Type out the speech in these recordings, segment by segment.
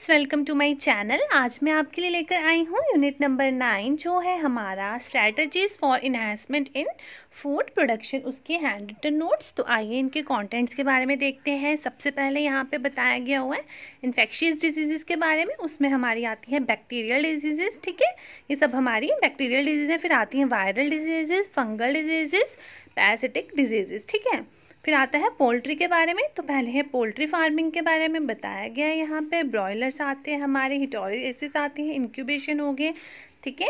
friends welcome to my channel आज मैं आपके लिए लेकर आई हूँ यूनिट नंबर नाइन जो है हमारा strategies for enhancement in food production उसके हैंड रिटन नोट्स तो आइए इनके कंटेंट्स के बारे में देखते हैं सबसे पहले यहाँ पे बताया गया हुआ है इन्फेक्शियस डिजीज़ के बारे में उसमें हमारी आती है बैक्टीरियल डिजीजेज ठीक है ये सब हमारी बैक्टीरियल डिजीजें फिर आती हैं viral diseases fungal diseases parasitic diseases ठीक है फिर आता है पोल्ट्री के बारे में तो पहले है पोल्ट्री फार्मिंग के बारे में बताया गया है यहाँ पे ब्रॉयलर्स आते हैं हमारे एसिस आते हैं इंक्यूबेशन हो गए ठीक है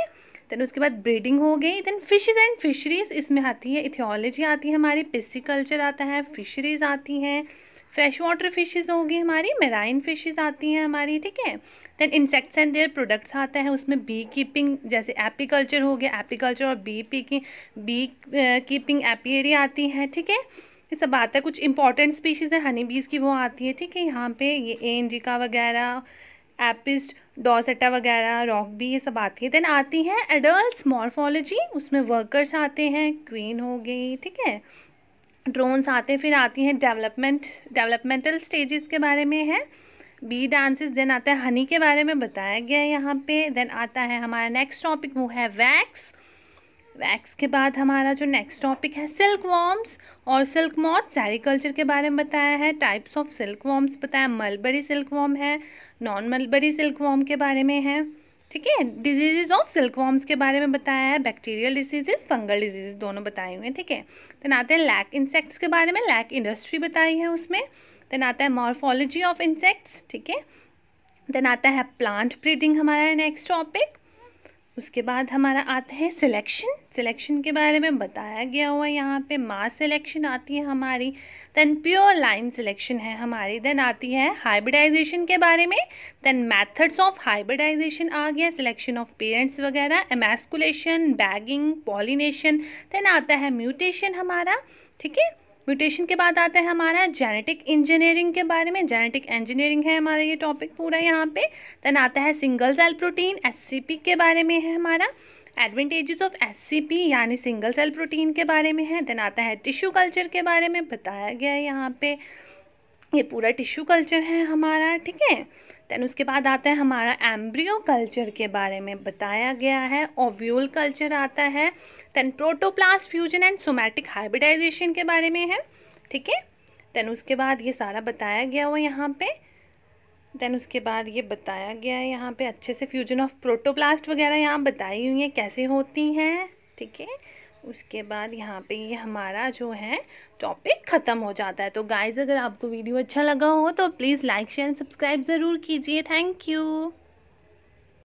देन उसके बाद ब्रीडिंग हो गई देन फिशेज एंड फिशरीज इसमें आती है इथियोलॉजी आती है हमारी कल्चर आता है फिशरीज आती हैं फ्रेश वाटर फिशेज होगी हमारी मेराइन फिशेज आती हैं हमारी ठीक है then insects and their products आता है उसमें बी कीपिंग जैसे एपीकल्चर हो गया एपीकल्चर और बी पी की बी कीपिंग एपियरी आती है ठीक है ये सब आता है कुछ इंपॉर्टेंट स्पीशीज़ है हनी बीज की वो आती है ठीक है यहाँ पे ये एनजिका वगैरह एपिस्ट डोसेटा वगैरह रॉक भी ये सब आती है देन आती है एडल्ट मॉर्फोलॉजी उसमें वर्कर्स आते हैं क्वीन हो गई ठीक है ड्रोन्स आते हैं फिर आती हैं डेवलपमेंट डेवलपमेंटल स्टेजेस के बारे में है बी डांसेस देन आता है हनी के बारे में बताया गया है यहाँ पे देन आता है हमारा नेक्स्ट टॉपिक वो है वैक्स वैक्स के बाद हमारा जो नेक्स्ट टॉपिक है सिल्क वॉम्स और सिल्क मॉथ सैरिकल्चर के बारे में बताया है टाइप्स ऑफ सिल्क वॉम्स बताया मलबरी सिल्क वॉम है नॉन मलबरी सिल्क वॉम के बारे में है ठीक है डिजीजेज ऑफ सिल्क वॉम्स के बारे में बताया है बैक्टीरियल डिजीजेज फंगल डिजीजेज दोनों बताए हुए हैं ठीक है देन आते हैं लैक इंसेक्ट्स के बारे में लैक इंडस्ट्री बताई है उसमें देन आता है मॉर्फोलॉजी ऑफ इंसेक्ट्स ठीक है देन आता है प्लांट ब्रीडिंग हमारा नेक्स्ट टॉपिक उसके बाद हमारा आता है सिलेक्शन सिलेक्शन के बारे में बताया गया हुआ यहाँ पे मास सिलेक्शन आती है हमारी देन प्योर लाइन सिलेक्शन है हमारी देन आती है हाइब्रिडाइजेशन के बारे में देन मेथड्स ऑफ हाइब्रिडाइजेशन आ गया सिलेक्शन ऑफ पेरेंट्स वगैरह एमेस्कुलेशन बैगिंग पॉलिनेशन देन आता है म्यूटेशन हमारा ठीक है म्यूटेशन के बाद आता है हमारा जेनेटिक इंजीनियरिंग के बारे में जेनेटिक इंजीनियरिंग है हमारा ये टॉपिक पूरा यहाँ पे देन आता है सिंगल सेल प्रोटीन एस के बारे में है हमारा एडवेंटेजेस ऑफ एस यानी सिंगल सेल प्रोटीन के बारे में है देन आता है टिश्यू कल्चर के बारे में बताया गया है यहाँ पे ये पूरा टिश्यू कल्चर है हमारा ठीक है दैन उसके बाद आता है हमारा एम्ब्रियो कल्चर के बारे में बताया गया है ओव्यूल कल्चर आता है then protoplast fusion and somatic hybridisation के बारे में है ठीक है दैन उसके बाद ये सारा बताया गया हुआ यहाँ पे देन उसके बाद ये बताया गया है यहाँ पे अच्छे से फ्यूजन ऑफ प्रोटोप्लास्ट वगैरह यहाँ बताई हुई है कैसे होती हैं ठीक है उसके बाद यहाँ पे ये हमारा जो है टॉपिक ख़त्म हो जाता है तो गाइज़ अगर आपको वीडियो अच्छा लगा हो तो please like share and subscribe ज़रूर कीजिए थैंक यू